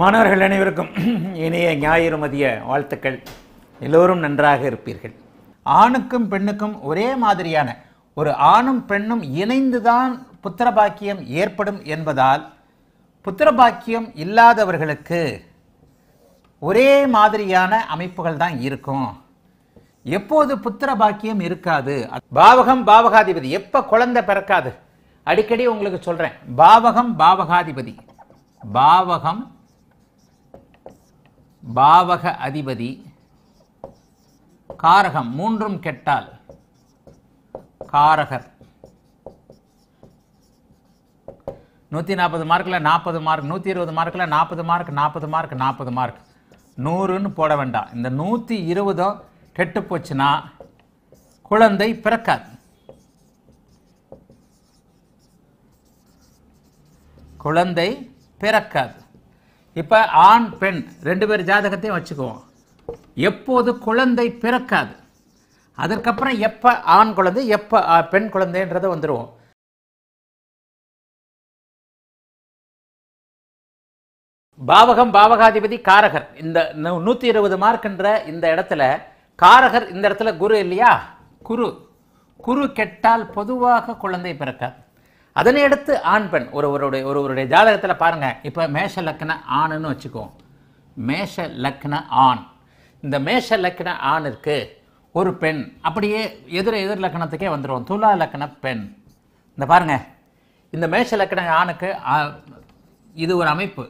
மாணவர்கள் அனைவருக்கும் இனிய ஞாயிறு மதிய வாழ்த்துக்கள் எல்லோரும் நன்றாக இருப்பீர்கள் ஆணுக்கும் பெண்ணுக்கும் ஒரே மாதிரியான ஒரு ஆணும் பெண்ணும் இணைந்துதான் புத்திரபாக்கியம் ஏற்படும் என்பதால் புத்திரபாக்கியம் இல்லாதவர்களுக்கு ஒரே மாதிரியான அமைப்புகள் தான் இருக்கும் எப்போது புத்திர பாக்கியம் இருக்காது பாவகம் பாவகாதிபதி எப்போ குழந்தை பிறக்காது அடிக்கடி உங்களுக்கு சொல்கிறேன் பாவகம் பாவகாதிபதி பாவகம் பாவக அதிபதி காரகம் மூன்றும் கெட்டால் காரகர் நூற்றி நாற்பது மார்க்கில் நாற்பது மார்க் நூற்றி இருபது மார்க்கில் நாற்பது மார்க் நாற்பது மார்க் நாற்பது மார்க் நூறுன்னு போட வேண்டாம் இந்த நூற்றி இருபதோ கெட்டு போச்சுன்னா குழந்தை பிறக்காது குழந்தை பிறக்காது இப்போ ஆண் பெண் ரெண்டு பேர் ஜாதகத்தையும் வச்சுக்குவோம் எப்போது குழந்தை பிறக்காது அதற்கப்புறம் எப்போ ஆண் குழந்தை எப்போ பெண் குழந்தைன்றதை வந்துடுவோம் பாவகம் பாவகாதிபதி காரகர் இந்த நூற்றி இருபது மார்க்ன்ற இந்த இடத்துல காரகர் இந்த இடத்துல குரு இல்லையா குரு குரு கெட்டால் பொதுவாக குழந்தை பிறக்காது அதனை அடுத்து ஆண் பெண் ஒருவருடைய ஒருவருடைய ஜாதகத்தில் பாருங்கள் இப்போ மேஷ லக்கண ஆணுன்னு வச்சுக்குவோம் மேஷ லக்ன ஆண் இந்த மேஷ லக்கண ஆணிற்கு ஒரு பெண் அப்படியே எதிர் எதிர் லக்கணத்துக்கே வந்துடுவோம் துலா லக்கண பெண் இந்த பாருங்கள் இந்த மேஷ லக்கண ஆணுக்கு இது ஒரு அமைப்பு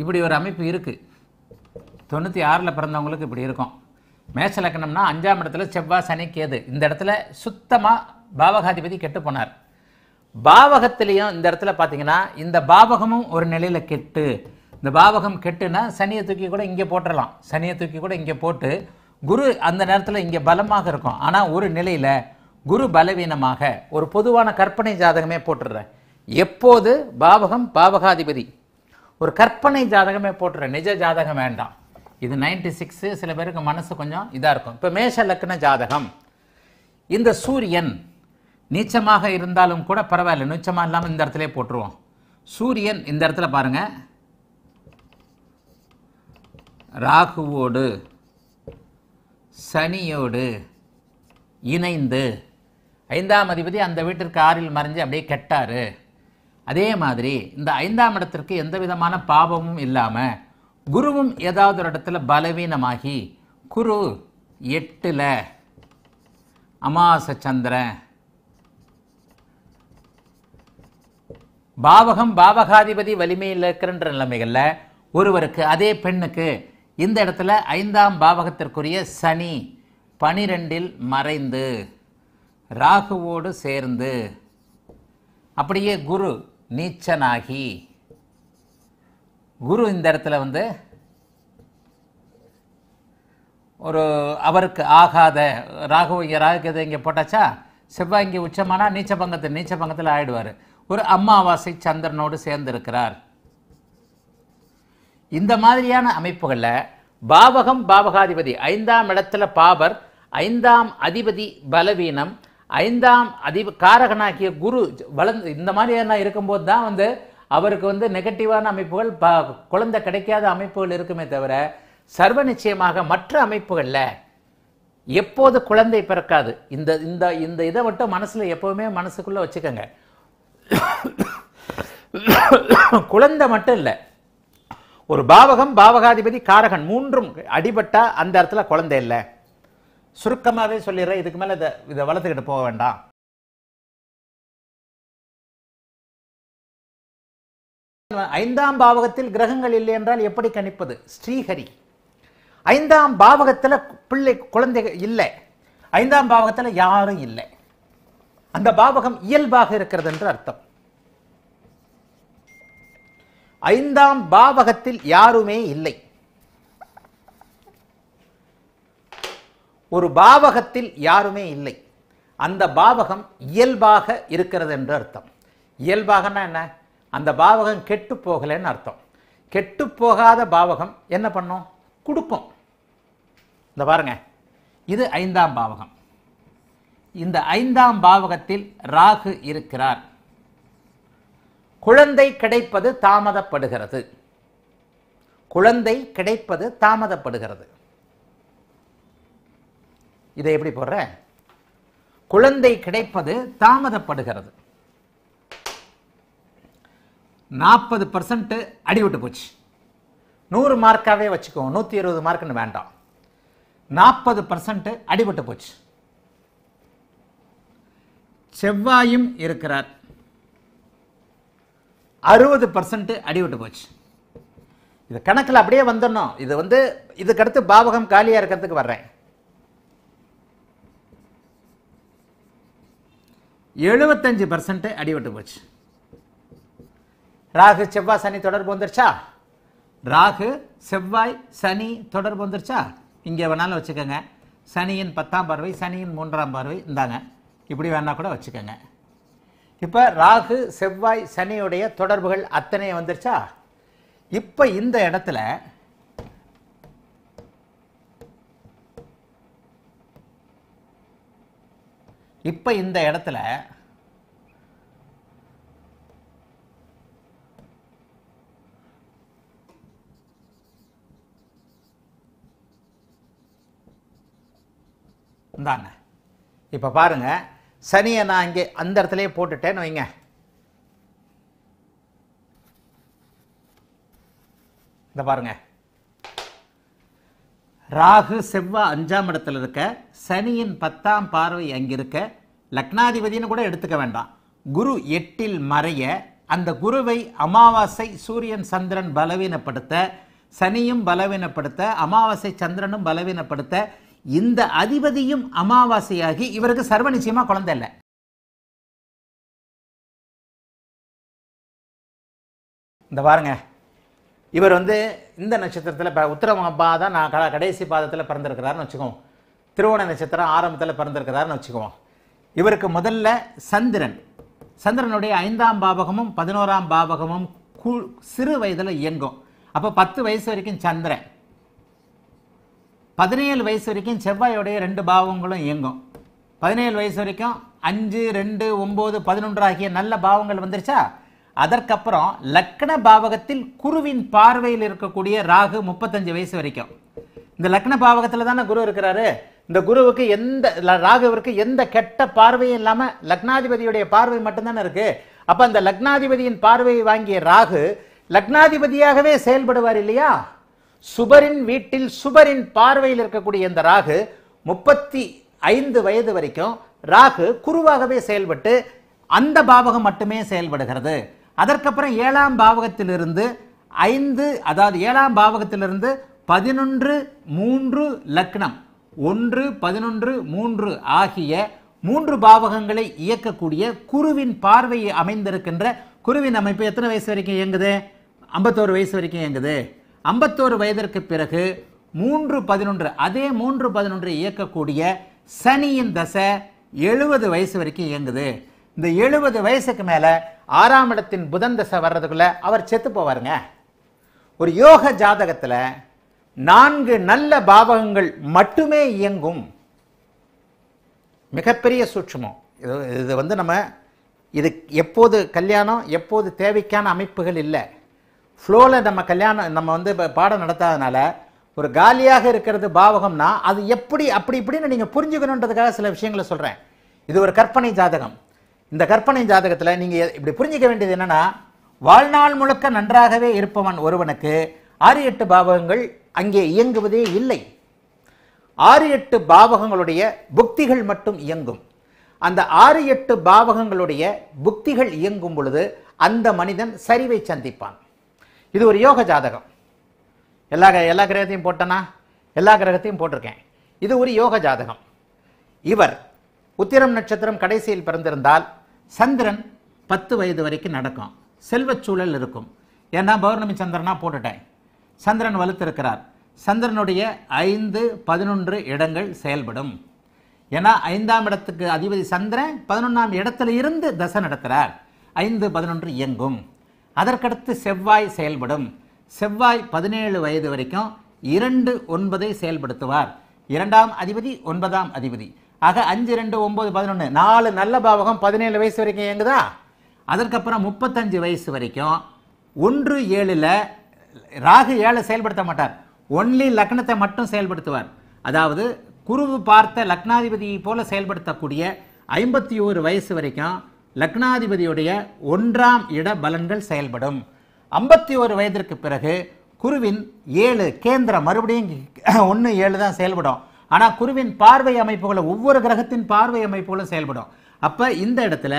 இப்படி ஒரு அமைப்பு இருக்குது தொண்ணூற்றி ஆறில் பிறந்தவங்களுக்கு இப்படி இருக்கும் மேச லக்னம்னா அஞ்சாம் இடத்துல செவ்வாய் சனி கேது இந்த இடத்துல சுத்தமாக பாவகாதிபதி கெட்டு போனார் பாவகத்திலையும் இந்த இடத்துல பார்த்தீங்கன்னா இந்த பாவகமும் ஒரு நிலையில் கெட்டு இந்த பாவகம் கெட்டுன்னா சனியை தூக்கி கூட இங்கே போட்டுடலாம் சனியை தூக்கி கூட இங்கே போட்டு குரு அந்த நேரத்தில் இங்கே பலமாக இருக்கும் ஆனால் ஒரு நிலையில் குரு பலவீனமாக ஒரு பொதுவான கற்பனை ஜாதகமே போட்டுடுறேன் எப்போது பாவகம் பாவகாதிபதி ஒரு கற்பனை ஜாதகமே போட்டுறேன் நிஜ ஜாதகம் வேண்டாம் இது நைன்டி சிக்ஸு சில பேருக்கு மனசு கொஞ்சம் இதாக இருக்கும் இப்போ மேஷ லக்ன ஜாதகம் இந்த சூரியன் நீச்சமாக இருந்தாலும் கூட பரவாயில்ல நீச்சமாக இல்லாமல் இந்த இடத்துல போட்டுருவோம் சூரியன் இந்த இடத்துல பாருங்கள் ராகுவோடு சனியோடு இணைந்து ஐந்தாம் அதிபதி அந்த வீட்டிற்கு ஆறில் மறைஞ்சு அப்படியே கெட்டார் அதே மாதிரி இந்த ஐந்தாம் இடத்திற்கு எந்த விதமான பாவமும் இல்லாமல் குருவும் ஏதாவது ஒரு இடத்துல பலவீனமாகி குரு எட்டில் அமாச சந்திரன் பாவகம் பாவகாதிபதி வலிமையில் இருக்கிறன்ற நிலைமைகளில் ஒருவருக்கு அதே பெண்ணுக்கு இந்த இடத்துல ஐந்தாம் பாவகத்திற்குரிய சனி பனிரெண்டில் மறைந்து ராகுவோடு சேர்ந்து அப்படியே குரு நீச்சனாகி குரு இந்த இடத்துல வந்து ஒரு அவருக்கு ஆகாத ராகு இங்கே ராகுக்கதை இங்கே போட்டாச்சா செவ்வாய் இங்கே உச்சமானால் நீச்ச பங்கத்தில் ஆயிடுவார் ஒரு அம்மாவாசை சந்திரனோடு சேர்ந்திருக்கிறார் இந்த மாதிரியான அமைப்புகளில் பாவகம் பாவகாதிபதி ஐந்தாம் இடத்துல பாபர் ஐந்தாம் அதிபதி பலவீனம் ஐந்தாம் அதிப காரகனாகிய குரு வளர்ந்து இந்த மாதிரியெல்லாம் இருக்கும்போது தான் வந்து அவருக்கு வந்து நெகட்டிவான அமைப்புகள் ப குழந்தை கிடைக்காத அமைப்புகள் இருக்குமே தவிர சர்வ நிச்சயமாக மற்ற அமைப்புகளில் எப்போது குழந்தை பிறக்காது இந்த இந்த இந்த இதை மட்டும் மனசில் எப்போவுமே மனசுக்குள்ளே வச்சுக்கோங்க குழந்தை மட்டும் இல்லை ஒரு பாவகம் பாவகாதிபதி காரகன் மூன்றும் அடிபட்டால் அந்த இடத்துல குழந்தை இல்லை சுருக்கமாகவே சொல்லிடுறேன் இதுக்கு மேலே இதை இதை வளர்த்துக்கிட்டு போக வேண்டாம் ஐந்தாம் பாவகத்தில் கிரகங்கள் இல்லை என்றால் எப்படி கணிப்பது ஸ்ரீஹரி ஐந்தாம் பாவகத்தில் பிள்ளை குழந்தைகள் இல்லை ஐந்தாம் பாவகத்தில் யாரும் இல்லை அந்த பாவகம் இயல்பாக இருக்கிறது என்று அர்த்தம் ஐந்தாம் பாவகத்தில் யாருமே இல்லை ஒரு பாவகத்தில் யாருமே இல்லை அந்த பாவகம் இயல்பாக இருக்கிறது என்று அர்த்தம் இயல்பாகனா என்ன அந்த பாவகம் கெட்டு போகலைன்னு அர்த்தம் கெட்டு போகாத பாவகம் என்ன பண்ணும் கொடுக்கும் இந்த பாருங்க இது ஐந்தாம் பாவகம் இந்த ஐந்தாம் பாவகத்தில் ராகு இருக்கிறார் குழந்தை கிடைப்பது தாமதப்படுகிறது குழந்தை கிடைப்பது தாமதப்படுகிறது இதை எப்படி போடுற குழந்தை கிடைப்பது தாமதப்படுகிறது நாற்பது பர்சன்ட்டு அடிவிட்டு போச்சு நூறு மார்க்காகவே வச்சுக்கோ நூற்றி இருபது மார்க்குன்னு வேண்டாம் நாற்பது பர்சன்ட்டு அடிபட்டு போச்சு செவ்வாயும் இருக்கிறார் அறுபது பர்சன்ட்டு அடிவிட்டு போச்சு இது கணக்கில் அப்படியே வந்துடணும் இது வந்து இதுக்கடுத்து பாவகம் காலியாக இருக்கிறதுக்கு வர்றேன் எழுபத்தஞ்சு பர்சன்ட்டு அடிபட்டு போச்சு ராகு செவ்வாய் சனி தொடர்பு வந்துருச்சா ராகு செவ்வாய் சனி தொடர்பு வந்துருச்சா இங்கே வேணாலும் வச்சுக்கோங்க சனியின் பத்தாம் பார்வை சனியின் மூன்றாம் பார்வை இந்தாங்க இப்படி வேணால் கூட வச்சுக்கோங்க இப்போ ராகு செவ்வாய் சனியுடைய தொடர்புகள் அத்தனை வந்துருச்சா இப்போ இந்த இடத்துல இப்போ இந்த இடத்துல இந்தாங்க இப்போ பாருங்கள் சனியை நான் இங்கே அந்த இடத்துலையே போட்டுட்டேன்னு வைங்க இந்த பாருங்க ராகு செவ்வாய் அஞ்சாம் இடத்துல இருக்க சனியின் பத்தாம் பார்வை அங்கே இருக்க லக்னாதிபதினு கூட எடுத்துக்க வேண்டாம் குரு எட்டில் மறைய அந்த குருவை அமாவாசை சூரியன் சந்திரன் பலவீனப்படுத்த சனியும் பலவீனப்படுத்த அமாவாசை சந்திரனும் பலவீனப்படுத்த இந்த அதிபதியும் அமாவாசையாகி இவருக்கு சர்வ நிச்சயமா குழந்தை இல்லை இந்த பாருங்க இவர் வந்து இந்த நட்சத்திரத்தில் இப்போ உத்தரவங்க பாதம் நான் கடைசி பாதத்தில் பிறந்திருக்கிறாருன்னு வச்சுக்கோம் திருவோண நட்சத்திரம் ஆரம்பத்தில் பிறந்திருக்கிறாருன்னு வச்சுக்குவோம் இவருக்கு முதல்ல சந்திரன் சந்திரனுடைய ஐந்தாம் பாவகமும் பதினோராம் பாவகமும் சிறு வயதில் இயங்கும் அப்போ பத்து வயசு வரைக்கும் சந்திரன் பதினேழு வயசு வரைக்கும் செவ்வாயோடைய ரெண்டு பாவங்களும் இயங்கும் பதினேழு வயசு வரைக்கும் அஞ்சு ரெண்டு ஒம்பது பதினொன்று ஆகிய நல்ல பாவங்கள் வந்துருச்சா அதற்கப்புறம் லக்ன பாவகத்தில் குருவின் பார்வையில் இருக்கக்கூடிய ராகு முப்பத்தஞ்சு வயசு வரைக்கும் இந்த லக்ன பாவகத்தில் தானே குரு இருக்கிறாரு இந்த குருவுக்கு எந்த ராகுவிற்கு எந்த கெட்ட பார்வையும் இல்லாமல் லக்னாதிபதியுடைய பார்வை மட்டும்தானே இருக்குது அப்போ அந்த லக்னாதிபதியின் பார்வையை வாங்கிய ராகு லக்னாதிபதியாகவே செயல்படுவார் இல்லையா சுபரின் வீட்டில் சுபரின் பார்வையில் இருக்கக்கூடிய இந்த ராகு முப்பத்தி ஐந்து வயது வரைக்கும் ராகு குருவாகவே செயல்பட்டு அந்த பாவகம் மட்டுமே செயல்படுகிறது அதற்கப்புறம் ஏழாம் பாவகத்திலிருந்து ஐந்து அதாவது ஏழாம் பாவகத்திலிருந்து பதினொன்று மூன்று லக்னம் ஒன்று பதினொன்று மூன்று ஆகிய மூன்று பாவகங்களை இயக்கக்கூடிய குருவின் பார்வையை அமைந்திருக்கின்ற குருவின் அமைப்பு எத்தனை வயசு வரைக்கும் இயங்குது ஐம்பத்தோரு வயசு வரைக்கும் இயங்குது ஐம்பத்தோரு வயதிற்கு பிறகு மூன்று பதினொன்று அதே மூன்று பதினொன்று இயக்கக்கூடிய சனியின் தசை எழுபது வயசு வரைக்கும் இயங்குது இந்த எழுபது வயசுக்கு மேலே ஆறாம் இடத்தின் புதன் தசை வர்றதுக்குள்ளே அவர் செத்து போவாருங்க ஒரு யோக ஜாதகத்தில் நான்கு நல்ல பாவகங்கள் மட்டுமே இயங்கும் மிகப்பெரிய சூட்சமம் இது இது வந்து நம்ம இது எப்போது கல்யாணம் எப்போது தேவைக்கான அமைப்புகள் இல்லை ஃப்ளோவில் நம்ம கல்யாணம் நம்ம வந்து இப்போ பாடம் நடத்தாதனால ஒரு காலியாக இருக்கிறது பாவகம்னா அது எப்படி அப்படி இப்படின்னு நீங்கள் புரிஞ்சுக்கணுன்றதுக்காக சில விஷயங்களை சொல்கிறேன் இது ஒரு கற்பனை ஜாதகம் இந்த கற்பனை ஜாதகத்தில் நீங்கள் இப்படி புரிஞ்சிக்க வேண்டியது என்னென்னா வாழ்நாள் முழுக்க நன்றாகவே இருப்பவன் ஒருவனுக்கு ஆறு எட்டு பாவகங்கள் அங்கே இயங்குவதே இல்லை ஆறு எட்டு பாவகங்களுடைய புக்திகள் மட்டும் இயங்கும் அந்த ஆறு எட்டு பாவகங்களுடைய புக்திகள் இயங்கும் பொழுது அந்த மனிதன் சரிவை சந்திப்பான் இது ஒரு யோக ஜாதகம் எல்லா எல்லா கிரகத்தையும் போட்டேன்னா எல்லா கிரகத்தையும் போட்டிருக்கேன் இது ஒரு யோக ஜாதகம் இவர் உத்திரம் நட்சத்திரம் கடைசியில் பிறந்திருந்தால் சந்திரன் பத்து வயது வரைக்கும் நடக்கும் செல்வச்சூழல் இருக்கும் ஏன்னா பௌர்ணமி சந்திரனா போட்டுட்டேன் சந்திரன் வலுத்திருக்கிறார் சந்திரனுடைய ஐந்து பதினொன்று இடங்கள் செயல்படும் ஏன்னா ஐந்தாம் இடத்துக்கு அதிபதி சந்திரன் பதினொன்றாம் இடத்துல இருந்து தசை நடத்துகிறார் ஐந்து பதினொன்று இயங்கும் அதற்கடுத்து செவ்வாய் செயல்படும் செவ்வாய் பதினேழு வயது வரைக்கும் இரண்டு ஒன்பதை செயல்படுத்துவார் இரண்டாம் அதிபதி ஒன்பதாம் அதிபதி ஆக அஞ்சு ரெண்டு ஒம்பது பதினொன்று நாலு நல்ல பாவகம் பதினேழு வயசு வரைக்கும் இயங்குதா அதற்கப்புறம் முப்பத்தஞ்சு வயசு வரைக்கும் ஒன்று ஏழில் ராகு ஏழை செயல்படுத்த மாட்டார் ஒன்லி லக்னத்தை மட்டும் செயல்படுத்துவார் அதாவது குருவு பார்த்த லக்னாதிபதியை போல செயல்படுத்தக்கூடிய ஐம்பத்தி ஓரு வயசு வரைக்கும் லக்னாதிபதியுடைய ஒன்றாம் இட பலன்கள் செயல்படும் ஐம்பத்தி ஒரு வயதிற்கு பிறகு குருவின் ஏழு கேந்திர மறுபடியும் ஒன்று ஏழு தான் செயல்படும் ஆனால் குருவின் பார்வை அமைப்புகளை ஒவ்வொரு கிரகத்தின் பார்வை அமைப்புகளும் செயல்படும் அப்போ இந்த இடத்துல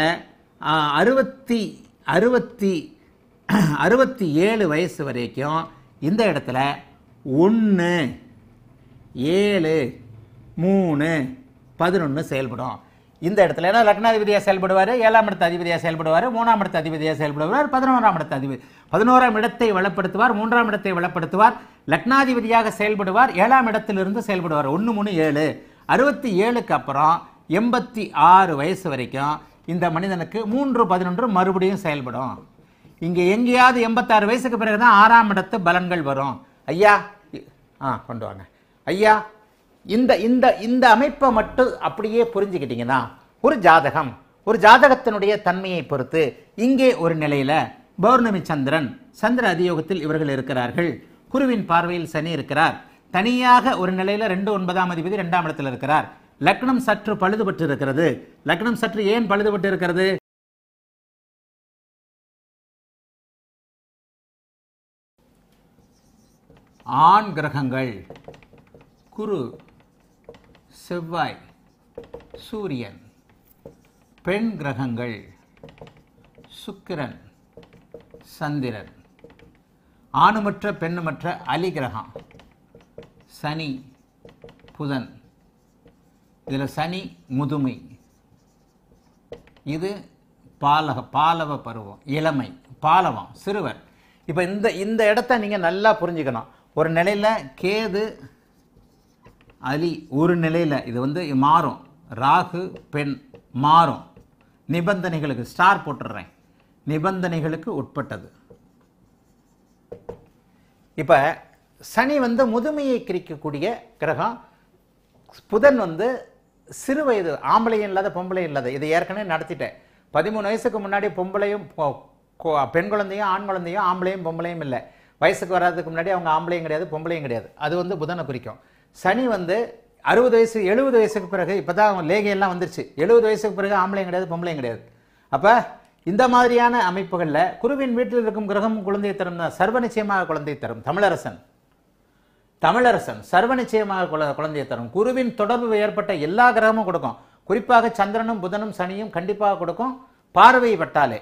அறுபத்தி அறுபத்தி அறுபத்தி ஏழு வயசு வரைக்கும் இந்த இடத்துல ஒன்று ஏழு மூணு பதினொன்று செயல்படும் இந்த இடத்துல ஏன்னா லக்னாதிபதியாக செயல்படுவார் ஏழாம் இடத்து அதிபதியாக செயல்படுவார் மூணாம் இடத்து அதிபதியாக செயல்படுவார் பதினோராம் இடத்து அதிபதி பதினோராம் இடத்தை வளப்படுத்துவார் மூன்றாம் இடத்தை வளப்படுத்துவார் லக்னாதிபதியாக செயல்படுவார் ஏழாம் இடத்திலிருந்து செயல்படுவார் ஒன்று மூணு ஏழு அறுபத்தி ஏழுக்கு அப்புறம் எண்பத்தி ஆறு வயசு வரைக்கும் இந்த மனிதனுக்கு மூன்று பதினொன்று மறுபடியும் செயல்படும் இங்கே எங்கேயாவது எண்பத்தாறு வயசுக்கு பிறகு தான் ஆறாம் இடத்து பலன்கள் வரும் ஐயா ஆ கொண்டு வாங்க ஐயா இந்த இந்த இந்த அமைப்பை மட்டும் அப்படியே புரிஞ்சுக்கிட்டிங்கன்னா ஒரு ஜாதகம் ஒரு ஜாதகத்தினுடைய தன்மையை பொறுத்து இங்கே ஒரு நிலையில் பௌர்ணமி சந்திரன் சந்திர அதியோகத்தில் இவர்கள் இருக்கிறார்கள் குருவின் பார்வையில் சனி இருக்கிறார் தனியாக ஒரு நிலையில் ரெண்டு ஒன்பதாம் அதிபதி ரெண்டாம் இடத்தில் இருக்கிறார் லக்னம் சற்று பழுதுபட்டு இருக்கிறது லக்னம் சற்று ஏன் பழுதுபட்டு இருக்கிறது ஆண் கிரகங்கள் குரு செவ்வாய் சூரியன் பெண் கிரகங்கள் சுக்கிரன் சந்திரன் ஆணுமற்ற பெண்ணுமற்ற அலி கிரகம் சனி புதன் இதில் சனி முதுமை இது பாலக பாலவ பருவம் இளமை பாலவம் சிறுவர் இப்போ இந்த இந்த இடத்த நீங்கள் நல்லா புரிஞ்சுக்கணும் ஒரு நிலையில் கேது அலி ஒரு நிலையில் இது வந்து மாறும் ராகு பெண் மாறும் நிபந்தனைகளுக்கு ஸ்டார் போட்டுடுறேன் நிபந்தனைகளுக்கு உட்பட்டது இப்போ சனி வந்து முதுமையை கிரிக்கக்கூடிய கிரகம் புதன் வந்து சிறு வயது ஆம்பளையும் இல்லாத பொம்பளையும் இல்லாத இதை ஏற்கனவே நடத்திட்டேன் பதிமூணு வயசுக்கு முன்னாடி பொம்பளையும் பெண் குழந்தையும் ஆண் குழந்தையும் ஆம்பளையும் பொம்பளையும் இல்லை வயசுக்கு வராதுக்கு முன்னாடி அவங்க ஆம்பளையும் கிடையாது பொம்பளையும் கிடையாது அது வந்து புதனை குறிக்கும் சனி வந்து அறுபது வயசு எழுபது வயசுக்கு பிறகு இப்போ தான் அவங்க லேகையெல்லாம் வந்துருச்சு எழுபது வயசுக்கு பிறகு ஆம்பளையும் கிடையாது பொம்பளையும் கிடையாது அப்போ இந்த மாதிரியான அமைப்புகளில் குருவின் வீட்டில் இருக்கும் கிரகம் குழந்தை தரும் தான் சர்வ நிச்சயமாக குழந்தை தரும் தமிழரசன் தமிழரசன் சர்வ நிச்சயமாக குழ குழந்தையை தரும் குருவின் தொடர்பு ஏற்பட்ட எல்லா கிரகமும் கொடுக்கும் குறிப்பாக சந்திரனும் புதனும் சனியும் கண்டிப்பாக கொடுக்கும் பார்வை பட்டாலே